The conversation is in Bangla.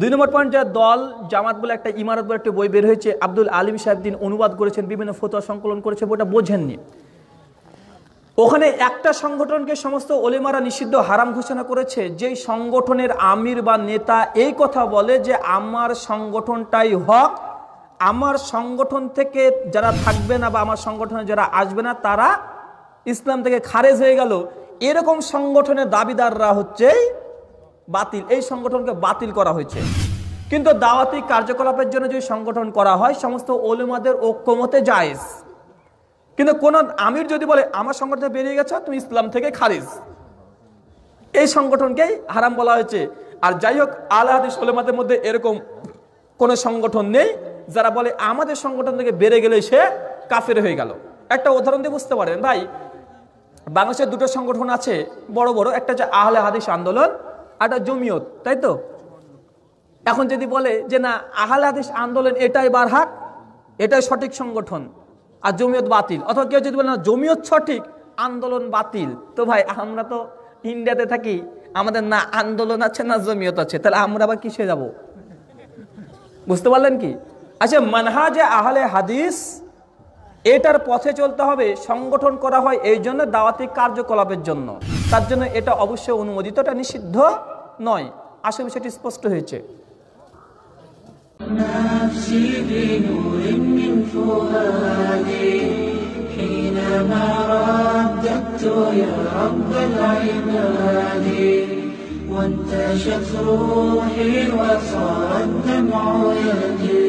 দুই নম্বর পয়েন্ট যে দল জামাত বলে একটা ইমারত বলে একটা বই বের হয়েছে আব্দুল আলিম দিন অনুবাদ করেছেন বিভিন্ন ফতোয়া সংকলন করেছে ওটা বোঝেননি ওখানে একটা সংগঠনকে সমস্ত অলিমারা নিষিদ্ধ হারাম ঘোষণা করেছে যেই সংগঠনের আমির বা নেতা এই কথা বলে যে আমার সংগঠনটাই হক আমার সংগঠন থেকে যারা থাকবে না বা আমার সংগঠনে যারা আসবে না তারা ইসলাম থেকে খারেজ হয়ে গেল এরকম সংগঠনের দাবিদাররা হচ্ছে বাতিল এই সংগঠনকে বাতিল করা হয়েছে কিন্তু দাওয়াতি কার্যকলাপের জন্য যদি সংগঠন করা হয় সমস্ত ওলেমাদের ঐক্যমতে জায়েজ কিন্তু কোন আমির যদি বলে আমার সংগঠনে বেরিয়ে গেছ তুমি ইসলাম থেকে খারিজ এই সংগঠনকেই হারাম বলা হয়েছে আর যাই হোক আলহাদিস ওলেমাদের মধ্যে এরকম কোনো সংগঠন নেই যারা বলে আমাদের সংগঠন থেকে বেড়ে গেলে সে কাফের হয়ে গেল একটা উদাহরণ দিয়ে বুঝতে পারেন ভাই বাংলাদেশের দুটো সংগঠন আছে বড় বড় একটা যে আহলে হাদিস আন্দোলন একটা জমিয়ত তাই তো এখন যদি বলে যে না আহাল হাদিস আন্দোলন এটাই বার হাক এটাই সঠিক সংগঠন আর জমিয়ত বাতিল অথবা কেউ যদি বলে না জমিয়ত সঠিক আন্দোলন বাতিল তো ভাই আমরা তো ইন্ডিয়াতে থাকি আমাদের না আন্দোলন আছে না জমিয়ত আছে তাহলে আমরা আবার কিসে যাব বুঝতে পারলেন কি আচ্ছা মানহা যে আহলে হাদিস এটার পথে চলতে হবে সংগঠন করা হয় এই জন্য দাওয়াতিক কার্যকলাপের জন্য তার জন্য এটা অবশ্যই অনুমোদিতটা নিষিদ্ধ নয় আশা বিষয়টি স্পষ্ট হয়েছে وانتشت روحي وصار الدمع يجري